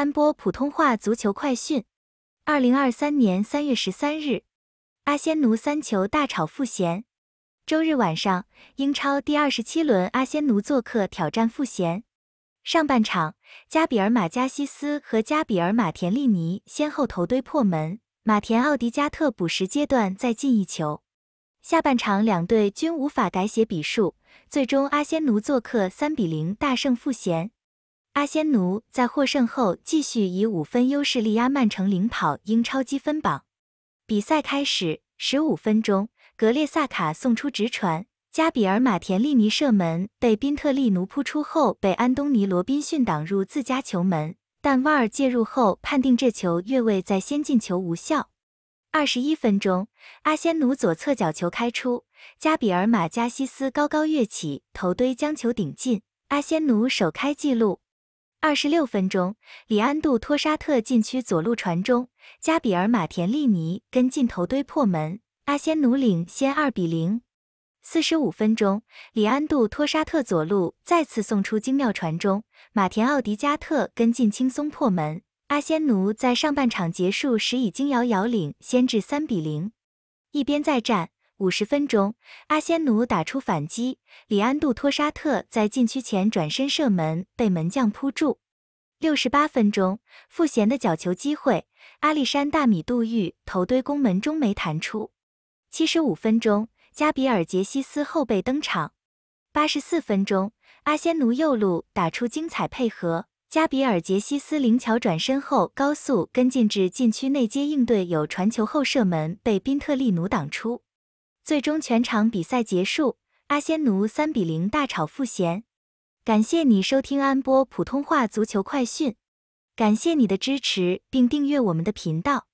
三波普通话足球快讯：二零二三年三月十三日，阿仙奴三球大吵复闲。周日晚上，英超第二十七轮，阿仙奴做客挑战复咸。上半场，加比尔马加西斯和加比尔马田利尼先后头堆破门，马田奥迪加特补时阶段再进一球。下半场，两队均无法改写比数，最终阿仙奴做客三比零大胜复咸。阿仙奴在获胜后，继续以五分优势力压曼城领跑英超积分榜。比赛开始十五分钟，格列萨卡送出直传，加比尔马田利尼射门被宾特利奴扑出后，被安东尼罗宾逊挡入自家球门。但瓦尔介入后判定这球越位，在先进球无效。二十一分钟，阿仙奴左侧角球开出，加比尔马加西斯高高跃起头堆将球顶进，阿仙奴首开纪录。二十六分钟，里安度托沙特禁区左路传中，加比尔马田利尼跟进头堆破门，阿仙奴领先二比零。四十五分钟，里安度托沙特左路再次送出精妙传中，马田奥迪加特跟进轻松破门，阿仙奴在上半场结束时已经遥遥领先至三比零。一边再战。五十分钟，阿仙奴打出反击，里安杜托沙特在禁区前转身射门被门将扑住。六十八分钟，傅贤的角球机会，阿里山大米杜玉头堆攻门中没弹出。七十五分钟，加比尔杰西斯后背登场。八十四分钟，阿仙奴右路打出精彩配合，加比尔杰西斯灵巧转身后高速跟进至禁区内接应队友传球后射门被宾特利奴挡出。最终全场比赛结束，阿仙奴三比零大吵富咸。感谢你收听安波普通话足球快讯，感谢你的支持并订阅我们的频道。